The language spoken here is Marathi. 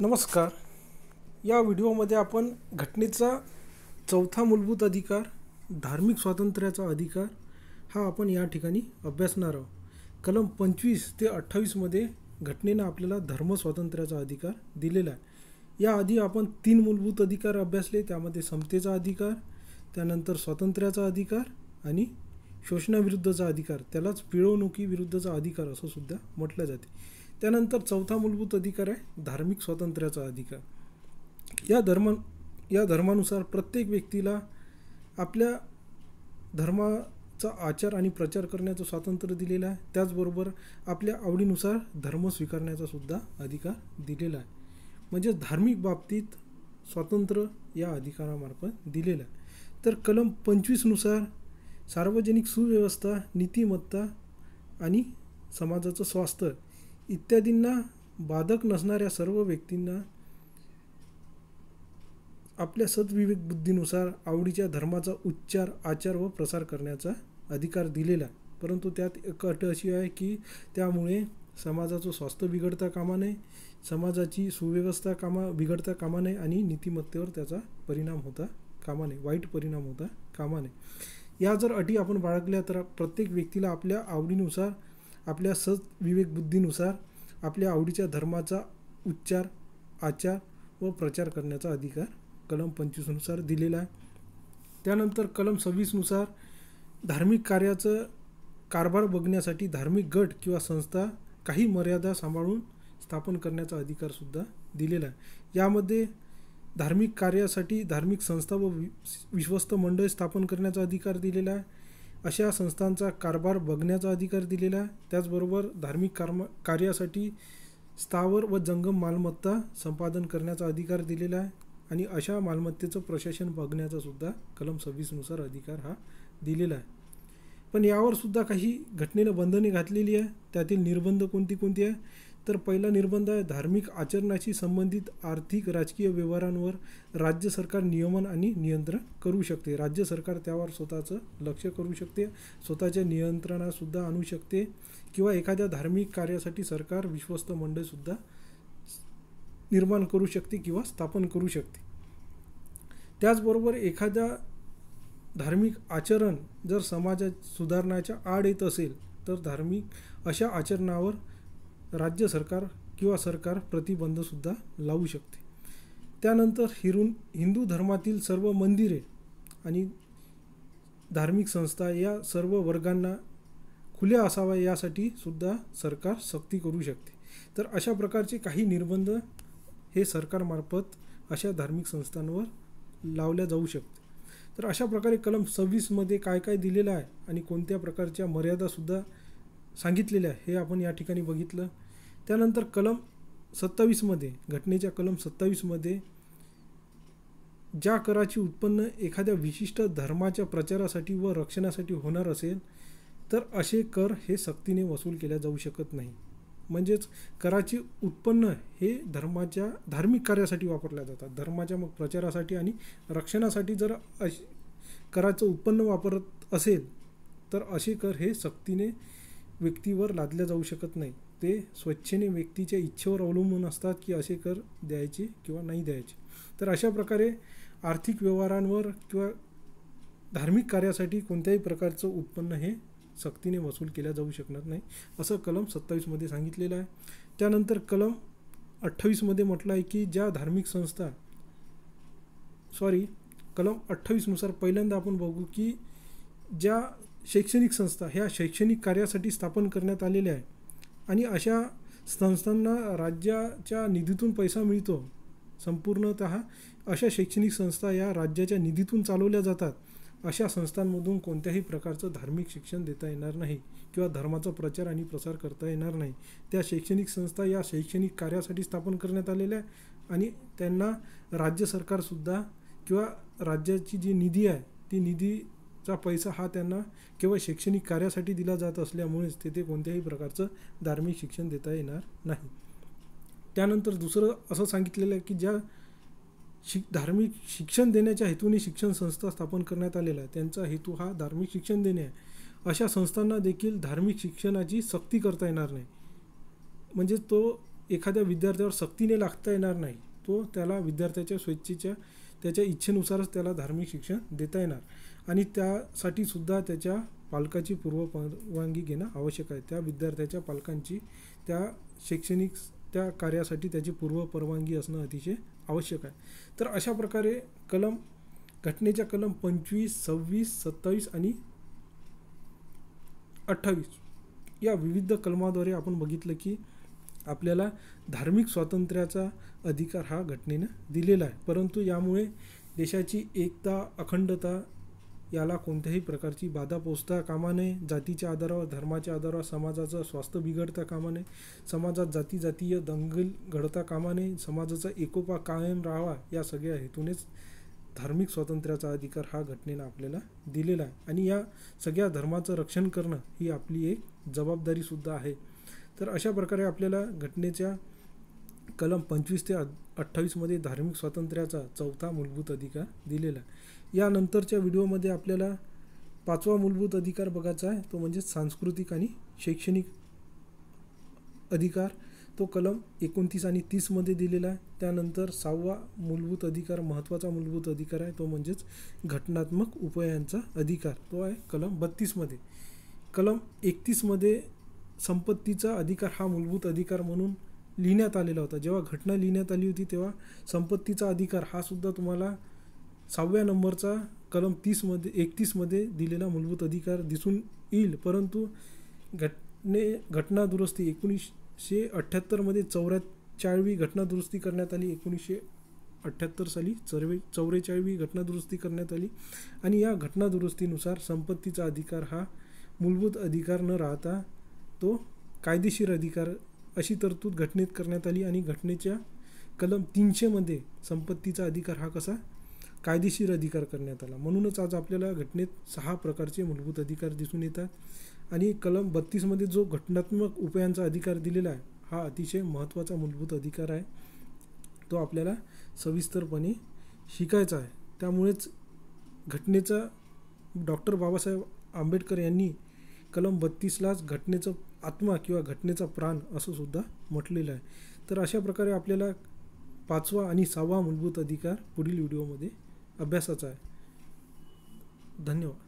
नमस्कार या व्हिडिओमध्ये आपण घटनेचा चौथा मूलभूत अधिकार धार्मिक स्वातंत्र्याचा अधिकार हा आपण या ठिकाणी अभ्यासणार आहोत कलम पंचवीस ते अठ्ठावीसमध्ये घटनेनं आपल्याला धर्म स्वातंत्र्याचा अधिकार दिलेला आहे याआधी आपण तीन मूलभूत अधिकार अभ्यासले त्यामध्ये समतेचा अधिकार त्यानंतर स्वातंत्र्याचा अधिकार आणि शोषणाविरुद्धचा अधिकार त्यालाच पिळवणुकीविरुद्धचा अधिकार असं सुद्धा म्हटलं जाते त्यानंतर चौथा मूलभूत अधिकार आहे धार्मिक स्वातंत्र्याचा अधिकार या धर्म या धर्मानुसार प्रत्येक व्यक्तीला आपल्या धर्माचा आचार आणि प्रचार करण्याचं स्वातंत्र्य दिलेलं आहे त्याचबरोबर आपल्या आवडीनुसार धर्म स्वीकारण्याचा सुद्धा अधिकार दिलेला आहे म्हणजे धार्मिक बाबतीत स्वातंत्र्य या अधिकारामार्फत दिलेलं आहे तर कलम पंचवीसनुसार सार्वजनिक सुव्यवस्था नीतिमत्ता आणि समाजाचं स्वास्थ्य इत्यादींना बाधक नसणाऱ्या सर्व व्यक्तींना आपल्या सद्विवेक बुद्धीनुसार आवडीच्या धर्माचा उच्चार आचार व प्रसार करण्याचा अधिकार दिलेला परंतु त्यात एक अट अशी आहे की त्यामुळे समाजाचं स्वास्थ्य बिघडता कामा नये समाजाची सुव्यवस्था कामा बिघडता कामा नये आणि नीतिमत्तेवर त्याचा परिणाम होता कामा नये वाईट परिणाम होता कामा नये या जर अटी आपण बाळगल्या तर प्रत्येक व्यक्तीला आपल्या आवडीनुसार आपल्या सज बुद्धीनुसार आपल्या आवडीच्या धर्माचा उच्चार आचार व प्रचार करण्याचा अधिकार कलम पंचवीसनुसार दिलेला आहे त्यानंतर कलम सव्वीसनुसार धार्मिक कार्याचं कारभार बघण्यासाठी धार्मिक गट किंवा संस्था काही मर्यादा सांभाळून स्थापन करण्याचा अधिकारसुद्धा दिलेला आहे यामध्ये धार्मिक कार्यासाठी धार्मिक संस्था व विश्वस्त मंडळ स्थापन करण्याचा अधिकार दिलेला आहे अशा संस्थांचा कारभार बघण्याचा अधिकार दिलेला आहे त्याचबरोबर धार्मिक कर्म कार्यासाठी स्थावर व जंगम मालमत्ता संपादन करण्याचा अधिकार दिलेला आहे आणि अशा मालमत्तेचं प्रशासन बघण्याचा सुद्धा कलम सव्वीसनुसार अधिकार हा दिलेला आहे पण यावर सुद्धा काही घटनेनं बंधने घातलेली आहे त्यातील निर्बंध कोणती कोणती आहे तर पहिला निर्बंध आहे धार्मिक आचरणाशी संबंधित आर्थिक राजकीय व्यवहारांवर राज्य सरकार नियमन आणि नियंत्रण करू शकते राज्य सरकार त्यावर स्वतःचं लक्ष करू शकते स्वतःच्या नियंत्रणासुद्धा आणू शकते किंवा एखाद्या धार्मिक कार्यासाठी सरकार विश्वस्त मंडळसुद्धा निर्माण करू शकते किंवा स्थापन करू शकते त्याचबरोबर एखाद्या धार्मिक आचरण जर समाजात सुधारण्याच्या आड येत असेल तर धार्मिक अशा आचरणावर राज्य सरकार किंवा सरकार प्रतिबंधसुद्धा लावू शकते त्यानंतर हिरून हिंदू धर्मातील सर्व मंदिरे आणि धार्मिक संस्था या सर्व वर्गांना खुल्या असाव्या यासाठी सुद्धा सरकार सक्ती करू शकते तर अशा प्रकारचे काही निर्बंध हे सरकारमार्फत अशा धार्मिक संस्थांवर लावल्या जाऊ शकते तर अशा प्रकारे कलम सव्वीसमध्ये काय काय दिलेलं आहे आणि कोणत्या प्रकारच्या मर्यादासुद्धा सांगितलेले आहे हे आपण या ठिकाणी बघितलं त्यानंतर कलम सत्तावीसमध्ये घटनेच्या कलम सत्तावीसमध्ये ज्या कराची उत्पन्न एखाद्या विशिष्ट धर्माच्या प्रचारासाठी व रक्षणासाठी होणार असेल तर असे कर हे सक्तीने वसूल केल्या जाऊ शकत नाही म्हणजेच कराची उत्पन्न हे धर्माच्या धार्मिक कार्यासाठी वापरल्या जातात धर्माच्या मग प्रचारासाठी आणि रक्षणासाठी जर अश कराचं उत्पन्न वापरत असेल तर असे कर हे सक्तीने व्यक्तीवर लादल्या जाऊ शकत नाही ते स्वच्छेने व्यक्तीच्या इच्छेवर अवलंबून असतात की असे कर द्यायचे किंवा नाही द्यायचे तर अशा प्रकारे आर्थिक व्यवहारांवर किंवा धार्मिक कार्यासाठी कोणत्याही प्रकारचं उत्पन्न हे सक्तीने वसूल केल्या जाऊ शकणार नाही असं कलम सत्तावीसमध्ये सांगितलेलं आहे त्यानंतर कलम अठ्ठावीसमध्ये म्हटलं आहे की ज्या धार्मिक संस्था सॉरी कलम अठ्ठावीसनुसार पहिल्यांदा आपण बघू की ज्या शैक्षणिक संस्था ह्या शैक्षणिक कार्यासाठी स्थापन करण्यात आलेल्या आहे आणि अशा संस्थांना राज्याच्या निधीतून पैसा मिळतो संपूर्णत अशा शैक्षणिक संस्था या राज्याच्या निधीतून चालवल्या जातात अशा संस्थांमधून कोणत्याही प्रकारचं धार्मिक शिक्षण देता येणार नाही किंवा धर्माचा प्रचार आणि प्रसार करता येणार नाही त्या शैक्षणिक संस्था या शैक्षणिक कार्यासाठी स्थापन करण्यात आलेल्या आणि त्यांना राज्य सरकारसुद्धा किंवा राज्याची जी निधी आहे ती निधी चा पैसा हा त्यांना केवळ शैक्षणिक कार्यासाठी दिला जात असल्यामुळेच तेथे कोणत्याही प्रकारचं धार्मिक शिक्षण देता येणार नाही त्यानंतर दुसरं असं सांगितलेलं आहे की ज्या शिक धार्मिक शिक्षण देण्याच्या हेतूने शिक्षण संस्था स्थापन करण्यात आलेला आहे त्यांचा हेतू हा धार्मिक शिक्षण देणे आहे अशा संस्थांना देखील धार्मिक शिक्षणाची सक्ती करता येणार नाही म्हणजे तो एखाद्या विद्यार्थ्यावर सक्तीने लागता येणार नाही तो त्याला विद्यार्थ्याच्या स्वेच्छेच्या त्याच्या इच्छेनुसारच त्याला धार्मिक शिक्षण देता येणार आणि त्यासाठी सुद्धा त्याच्या पालकाची पूर्व परवानगी घेणं आवश्यक आहे त्या विद्यार्थ्याच्या पालकांची त्या शैक्षणिक त्या कार्यासाठी त्याची पूर्व परवानगी असणं अतिशय आवश्यक आहे तर अशा प्रकारे कलम घटनेच्या कलम पंचवीस सव्वीस सत्तावीस आणि अठ्ठावीस या विविध कलमाद्वारे आपण बघितलं की आपल्याला धार्मिक स्वातंत्र्याचा अधिकार हा घटनेनं दिलेला आहे परंतु यामुळे देशाची एकता अखंडता याला कोणत्याही प्रकारची बाधा पोचता कामा नये जातीच्या आधारावर धर्माच्या आधारावर समाजाचं स्वास्थ्य बिघडता कामा नये समाजात जाती जातीय दंगल घडता कामा नये समाजाचा एकोपा कायम राहावा या सगळ्या हेतूनेच धार्मिक स्वातंत्र्याचा अधिकार हा घटनेनं आपल्याला दिलेला आहे आणि या सगळ्या धर्माचं रक्षण करणं ही आपली एक जबाबदारीसुद्धा आहे तर अशा प्रकारे आपल्याला घटनेच्या कलम पंचवीस ते अठ्ठावीसमध्ये धार्मिक स्वातंत्र्याचा चौथा मूलभूत अधिकार दिलेला आहे यानंतरच्या व्हिडिओमध्ये आपल्याला पाचवा मूलभूत अधिकार बघायचा आहे तो म्हणजे सांस्कृतिक आणि शैक्षणिक अधिकार तो कलम एकोणतीस आणि तीसमध्ये दिलेला आहे त्यानंतर सहावा मूलभूत अधिकार महत्त्वाचा मूलभूत अधिकार आहे तो म्हणजेच घटनात्मक उपायांचा अधिकार तो आहे कलम बत्तीसमध्ये कलम एकतीसमध्ये संपत्तीचा अधिकार हा मूलभूत अधिकार म्हणून लिहिण्यात आलेला होता जेव्हा घटना लिहिण्यात आली होती तेव्हा संपत्तीचा अधिकार हा सुद्धा तुम्हाला सहाव्या नंबरचा कलम तीसमध्ये एकतीसमध्ये दिलेला मूलभूत अधिकार दिसून येईल परंतु घटने घटना दुरुस्ती एकोणीसशे अठ्ठ्याहत्तरमध्ये चौऱ्याचाळवी घटना दुरुस्ती करण्यात आली एकोणीसशे अठ्ठ्याहत्तर साली चौवे घटना घटनादुरुस्ती करण्यात आली आणि या घटनादुरुस्तीनुसार संपत्तीचा अधिकार हा मूलभूत अधिकार न राहता तो कायदेशीर अधिकार अशी तरतूद घटनेत करण्यात आली आणि घटनेच्या कलम तीनशेमध्ये संपत्तीचा अधिकार हा कसा कायदेशीर अधिकार करण्यात आला म्हणूनच आज आपल्याला घटनेत सहा प्रकारचे मूलभूत अधिकार दिसून येतात आणि कलम बत्तीसमध्ये जो घटनात्मक उपायांचा अधिकार दिलेला आहे हा अतिशय महत्त्वाचा मूलभूत अधिकार आहे तो आपल्याला सविस्तरपणे शिकायचा आहे त्यामुळेच घटनेचा डॉक्टर बाबासाहेब आंबेडकर यांनी कलम बत्तीसलाच घटनेचं आत्मा किंवा घटनेचा प्राण असं सुद्धा म्हटलेलं आहे तर अशा प्रकारे आपल्याला पाचवा आणि सहावा मूलभूत अधिकार पुढील व्हिडिओमध्ये अभ्यासाचा आहे धन्यवाद